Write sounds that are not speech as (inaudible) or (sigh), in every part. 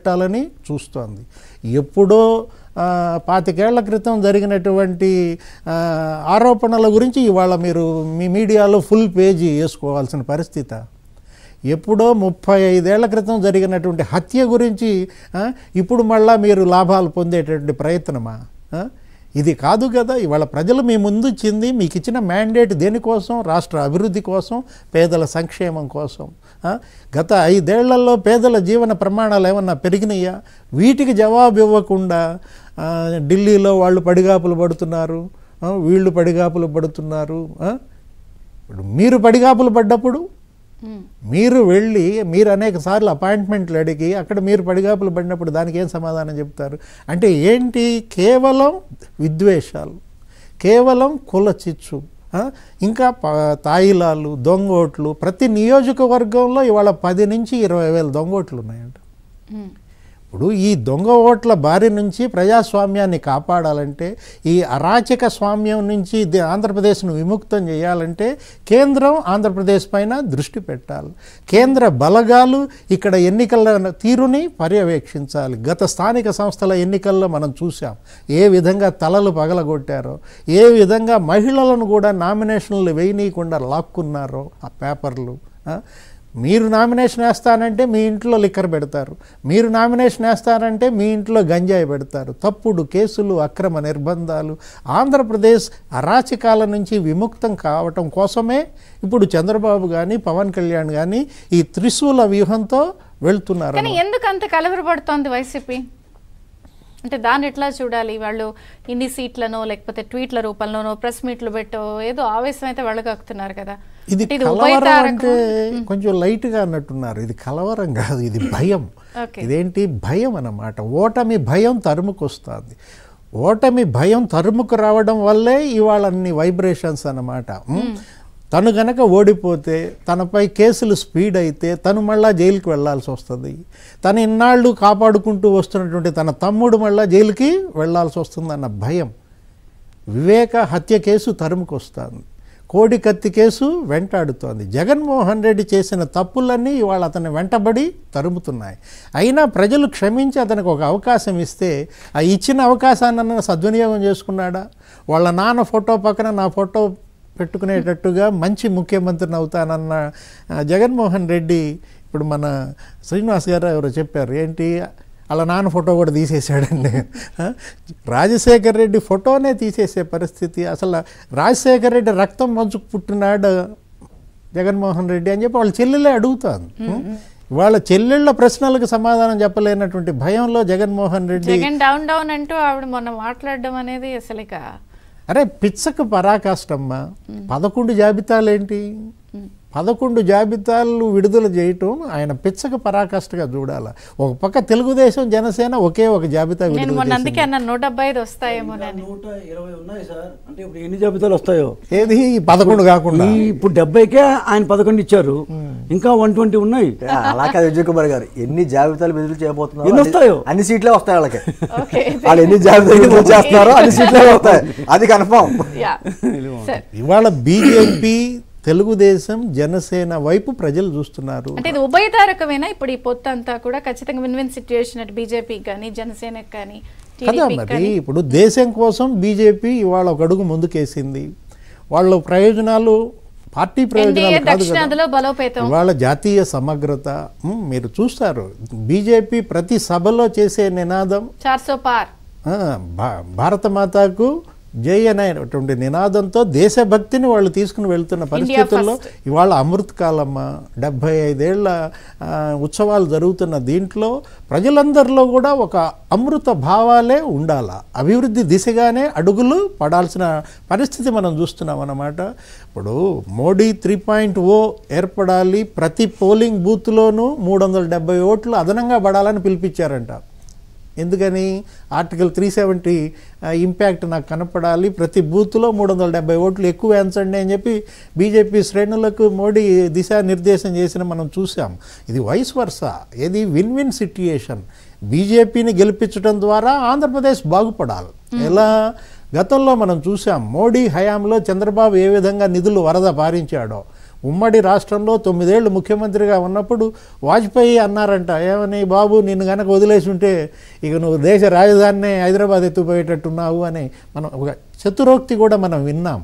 పెట్టాలని చూస్తోంది ఎప్పుడో పాతికేళ్ల క్రితం జరిగినటువంటి ఆరోపణల గురించి ఇవాళ మీరు మీ మీడియాలో ఫుల్ పేజీ వేసుకోవాల్సిన పరిస్థితి ఎప్పుడో ముప్పై ఐదేళ్ల క్రితం జరిగినటువంటి హత్య గురించి ఇప్పుడు మళ్ళా మీరు లాభాలు పొందేటటువంటి ప్రయత్నమా ఇది కాదు కదా ఇవాళ ప్రజలు మీ ముందుచ్చింది మీకు ఇచ్చిన మ్యాండేట్ దేనికోసం రాష్ట్ర అభివృద్ధి కోసం పేదల సంక్షేమం కోసం గత ఐదేళ్లలో పేదల జీవన ప్రమాణాలు ఏమన్నా పెరిగినాయా వీటికి జవాబు ఇవ్వకుండా ఢిల్లీలో వాళ్ళు పడిగాపులు పడుతున్నారు వీళ్ళు పడిగాపులు పడుతున్నారు మీరు పడిగాపులు పడ్డప్పుడు మీరు వెళ్ళి మీరు అనేక సార్లు అపాయింట్మెంట్లు అడిగి అక్కడ మీరు పడిగాపులు పడినప్పుడు దానికి ఏం సమాధానం చెప్తారు అంటే ఏంటి కేవలం విద్వేషాలు కేవలం కుల చిచ్చు ఇంకా తాయిలాలు దొంగోట్లు ప్రతి నియోజకవర్గంలో ఇవాళ పది నుంచి ఇరవై వేల దొంగోట్లు ఉన్నాయంట ఇప్పుడు ఈ దొంగ ఓట్ల బారి నుంచి ప్రజాస్వామ్యాన్ని కాపాడాలంటే ఈ అరాచక స్వామ్యం నుంచి ఆంధ్రప్రదేశ్ను విముక్తం చేయాలంటే కేంద్రం ఆంధ్రప్రదేశ్ పైన దృష్టి పెట్టాలి కేంద్ర బలగాలు ఇక్కడ ఎన్నికల తీరుని పర్యవేక్షించాలి గత స్థానిక సంస్థల ఎన్నికల్లో మనం చూసాం ఏ విధంగా తలలు పగలగొట్టారో ఏ విధంగా మహిళలను కూడా నామినేషన్లు వేయనీయకుండా లాక్కున్నారో ఆ పేపర్లు మీరు నామినేషన్ వేస్తానంటే మీ ఇంట్లో లిక్కర్ పెడతారు మీరు నామినేషన్ వేస్తారంటే మీ ఇంట్లో గంజాయి పెడతారు తప్పుడు కేసులు అక్రమ నిర్బంధాలు ఆంధ్రప్రదేశ్ అరాచకాల నుంచి విముక్తం కావటం కోసమే ఇప్పుడు చంద్రబాబు కానీ పవన్ కళ్యాణ్ కానీ ఈ త్రిశూల వ్యూహంతో వెళ్తున్నారు ఎందుకు అంత కలవరపడుతోంది వైసీపీ అంటే దాన్ని ఎట్లా చూడాలి వాళ్ళు ఇన్ని సీట్లనో లేకపోతే ట్వీట్ల రూపంలోనో ప్రెస్ మీట్లు పెట్టో ఏదో ఆవేశం అయితే కక్కుతున్నారు కదా ఇది కలవరం అంటే కొంచెం లైట్గా అన్నట్టున్నారు ఇది కలవరం కాదు ఇది భయం ఇదేంటి భయం అన్నమాట ఓటమి భయం తరుముకొస్తుంది ఓటమి భయం తరుముకు రావడం వల్లే ఇవాళ అన్ని వైబ్రేషన్స్ అన్నమాట తను గనక ఓడిపోతే తనపై కేసులు స్పీడ్ అయితే తను మళ్ళా జైలుకి వెళ్లాల్సి వస్తుంది తను ఇన్నాళ్ళు కాపాడుకుంటూ వస్తున్నటువంటి తన తమ్ముడు మళ్ళా జైలుకి వెళ్లాల్సి వస్తుంది అన్న భయం వివేక హత్య కేసు తరుముకొస్తుంది కోడి కత్తి కేసు వెంటాడుతోంది జగన్మోహన్ రెడ్డి చేసిన తప్పులన్నీ ఇవాళ అతను వెంటబడి తరుముతున్నాయి అయినా ప్రజలు క్షమించి అతనికి ఒక అవకాశం ఇస్తే ఆ ఇచ్చిన అవకాశాన్ని సద్వినియోగం చేసుకున్నాడా వాళ్ళ నాన్న ఫోటో పక్కన నా ఫోటో పెట్టుకునేటట్టుగా మంచి ముఖ్యమంత్రిని అవుతానన్న జగన్మోహన్ రెడ్డి ఇప్పుడు మన శ్రీనివాస్ గారు ఎవరో చెప్పారు ఏంటి అలా నాన్న ఫోటో కూడా తీసేసాడండి రాజశేఖర్ రెడ్డి ఫోటోనే తీసేసే పరిస్థితి అసలు రాజశేఖర్ రెడ్డి రక్తం మంచుకు పుట్టినాడు జగన్మోహన్ రెడ్డి అని చెప్పి వాళ్ళ చెల్లెలే అడుగుతాను వాళ్ళ చెల్లెళ్ళ ప్రశ్నలకు సమాధానం చెప్పలేనటువంటి భయంలో జగన్మోహన్ రెడ్డి డౌన్ డౌన్ అంటూ ఆవిడ మొన్న మాట్లాడడం అనేది అసలు అరే పిచ్చకు పరాకాష్టమ్మా పదకొండు జాబితాలేంటి పదకొండు జాబితాలు విడుదల చేయటం ఆయన పిచ్చక పరాకాష్ఠగా చూడాల ఒక పక్క తెలుగుదేశం జనసేన ఒకే ఒక జాబితా అందుకే నూట డెబ్బై వస్తాయేమో ఇరవై ఉన్నాయి సార్ అంటే ఇప్పుడు ఎన్ని జాబితాలు వస్తాయో ఏది పదకొండు కాకుండా ఇప్పుడు డెబ్బైకే ఆయన పదకొండు ఇచ్చారు ఇంకా వన్ ట్వంటీ ఉన్నాయి అలా కాదు విజయ్ కుమార్ గారు ఎన్ని జాబితాలు విడుదల చేయబోతున్నారు ఎన్ని వస్తాయో అన్ని సీట్లే వస్తాయి వాళ్ళకి వాళ్ళు ఎన్ని జాబితాలు (laughs) చేస్తున్నారో అన్ని సీట్లే వస్తాయి అది కన్ఫామ్ ఇవాళ బీజేపీ తెలుగుదేశం జనసేన వైపు ప్రజలు చూస్తున్నారు అంటే ఇది ఉభయతారకమేనా ఇప్పుడు ఈ పొత్తు అంతా కూడా ఖచ్చితంగా విన్విన్ సిచ్యువేషన్ అంటే బీజేపీకి కానీ జనసేనకి కానీ కదా మరి ఇప్పుడు దేశం కోసం బీజేపీ ఇవాళ ఒక అడుగు ముందుకేసింది వాళ్ళ ప్రయోజనాలు పార్టీ ప్రయోజనాలు కాదు వాళ్ళ జాతీయ సమగ్రత మీరు చూస్తారు బీజేపీ ప్రతి సభలో చేసే నినాదం భారత జై అనేటువంటి నినాదంతో దేశభక్తిని వాళ్ళు తీసుకుని వెళ్తున్న పరిస్థితుల్లో ఇవాళ అమృత్ కాలమ్మ డెబ్భై ఐదేళ్ల ఉత్సవాలు జరుగుతున్న దీంట్లో ప్రజలందరిలో కూడా ఒక అమృత భావాలే ఉండాల అభివృద్ధి దిశగానే అడుగులు పడాల్సిన పరిస్థితి మనం చూస్తున్నాం అన్నమాట ఇప్పుడు మోడీ త్రీ పాయింట్ ఓ ఏర్పడాలి ప్రతి పోలింగ్ బూత్లోనూ మూడు వందల డెబ్బై ఓట్లు అదనంగా పడాలని పిలిపించారంట ఎందుకని ఆర్టికల్ త్రీ సెవెంటీ ఇంపాక్ట్ నాకు కనపడాలి ప్రతి బూత్లో మూడు వందల డెబ్బై ఓట్లు ఎక్కువ వేయించండి అని చెప్పి బీజేపీ శ్రేణులకు మోడీ దిశానిర్దేశం చేసిన మనం చూసాం ఇది వైస్ వర్స ఇది విన్ విన్ సిట్యుయేషన్ బీజేపీని గెలిపించడం ద్వారా ఆంధ్రప్రదేశ్ బాగుపడాలి ఎలా గతంలో మనం చూసాం మోడీ హయాంలో చంద్రబాబు ఏ విధంగా నిధులు వరద పారించాడో ఉమ్మడి రాష్ట్రంలో తొమ్మిదేళ్లు ముఖ్యమంత్రిగా ఉన్నప్పుడు వాజ్పేయి అన్నారంట ఏమని బాబు నిన్ను కనుక వదిలేసి ఉంటే ఇక నువ్వు దేశ రాజధానినే హైదరాబాద్ ఎత్తుపోయేటట్టున్నావు అని మనం ఒక చతురోక్తి కూడా మనం విన్నాం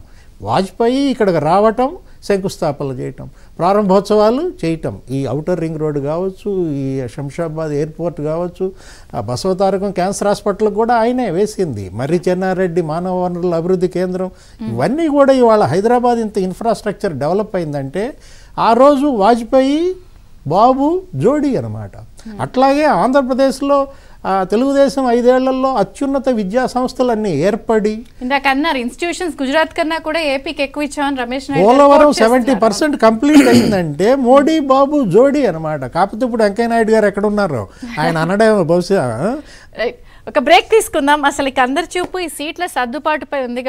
వాజ్పేయి ఇక్కడికి రావటం శంకుస్థాపనలు చేయటం ప్రారంభోత్సవాలు చేయటం ఈ అవుటర్ రింగ్ రోడ్ కావచ్చు ఈ శంషాబాద్ ఎయిర్పోర్ట్ కావచ్చు ఆ బసవతారకం క్యాన్సర్ హాస్పిటల్ కూడా ఆయనే వేసింది మర్రి చెన్నారెడ్డి మానవ వనరుల అభివృద్ధి కేంద్రం ఇవన్నీ కూడా ఇవాళ హైదరాబాద్ ఇంత ఇన్ఫ్రాస్ట్రక్చర్ డెవలప్ అయిందంటే ఆ రోజు వాజ్పేయి బాబు జోడీ అనమాట hmm. అట్లాగే ఆంధ్రప్రదేశ్లో తెలుగుదేశం ఐదేళ్లలో అత్యున్నత విద్యా సంస్థలన్నీ ఏర్పడి ఇందాక అన్నారు ఇన్స్టిట్యూషన్స్ గుజరాత్ కన్నా కూడా ఏపీకి ఎక్కువ ఇచ్చామని Ramesh Polavaram seventy percent complete అయిందంటే మోడీ బాబు జోడీ అనమాట కాకపోతే ఇప్పుడు వెంకయ్య నాయుడు గారు ఎక్కడ ఉన్నారు ఆయన అనడే బహుశా ఒక బ్రేక్ తీసుకుందాం అసలు ఇక అందరి చూపు ఈ సీట్ల సర్దుబాటుపై ఉంది